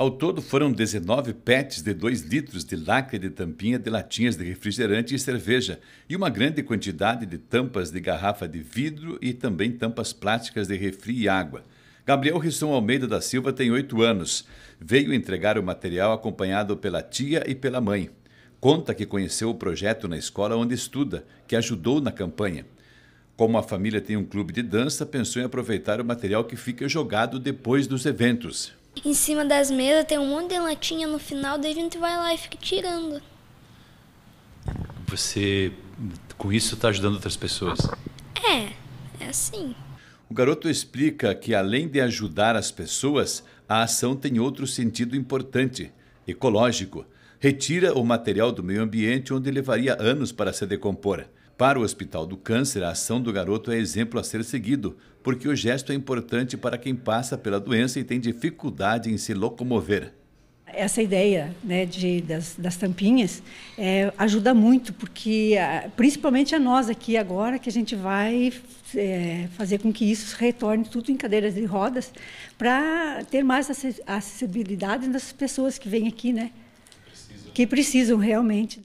Ao todo, foram 19 pets de 2 litros de lacre de tampinha de latinhas de refrigerante e cerveja, e uma grande quantidade de tampas de garrafa de vidro e também tampas plásticas de refri e água. Gabriel Risson Almeida da Silva tem 8 anos. Veio entregar o material acompanhado pela tia e pela mãe. Conta que conheceu o projeto na escola onde estuda, que ajudou na campanha. Como a família tem um clube de dança, pensou em aproveitar o material que fica jogado depois dos eventos. Em cima das mesas tem um monte de latinha no final, daí a gente vai lá e fica tirando. Você, com isso, está ajudando outras pessoas? É, é assim. O garoto explica que, além de ajudar as pessoas, a ação tem outro sentido importante: ecológico. Retira o material do meio ambiente onde levaria anos para se decompor. Para o Hospital do Câncer, a ação do garoto é exemplo a ser seguido, porque o gesto é importante para quem passa pela doença e tem dificuldade em se locomover. Essa ideia né, de, das, das tampinhas é, ajuda muito, porque ah, principalmente a nós aqui agora, que a gente vai é, fazer com que isso retorne tudo em cadeiras de rodas, para ter mais acessibilidade das pessoas que vêm aqui, né? Que precisam realmente.